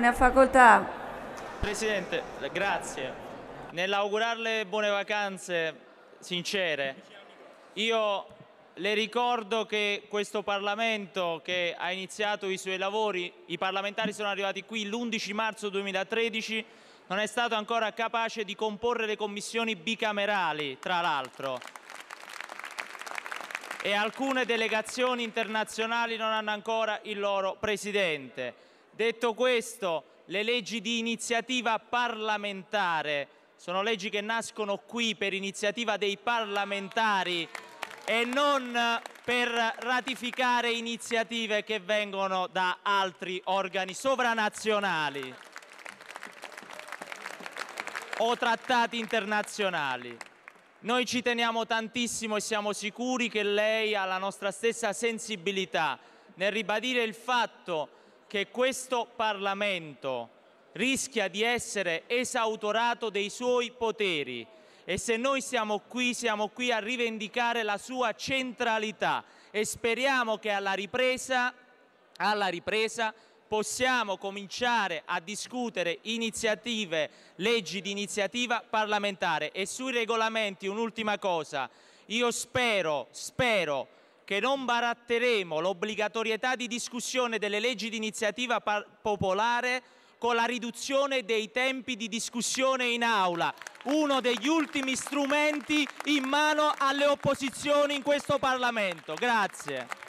Ne facoltà. Presidente, grazie. Nell'augurarle buone vacanze sincere, io le ricordo che questo Parlamento che ha iniziato i suoi lavori, i parlamentari sono arrivati qui l'11 marzo 2013, non è stato ancora capace di comporre le commissioni bicamerali, tra l'altro. E alcune delegazioni internazionali non hanno ancora il loro Presidente Detto questo, le leggi di iniziativa parlamentare sono leggi che nascono qui per iniziativa dei parlamentari e non per ratificare iniziative che vengono da altri organi sovranazionali o trattati internazionali. Noi ci teniamo tantissimo e siamo sicuri che lei ha la nostra stessa sensibilità nel ribadire il fatto che questo Parlamento rischia di essere esautorato dei suoi poteri e se noi siamo qui, siamo qui a rivendicare la sua centralità e speriamo che alla ripresa, alla ripresa possiamo cominciare a discutere iniziative, leggi di iniziativa parlamentare e sui regolamenti un'ultima cosa. Io spero, spero che non baratteremo l'obbligatorietà di discussione delle leggi di iniziativa popolare con la riduzione dei tempi di discussione in aula, uno degli ultimi strumenti in mano alle opposizioni in questo Parlamento. Grazie.